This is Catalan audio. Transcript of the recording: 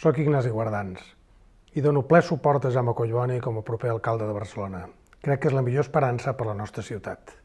Soc Ignasi Guardans i dono ple suport a Jaume Collboni com a proper alcalde de Barcelona. Crec que és la millor esperança per a la nostra ciutat.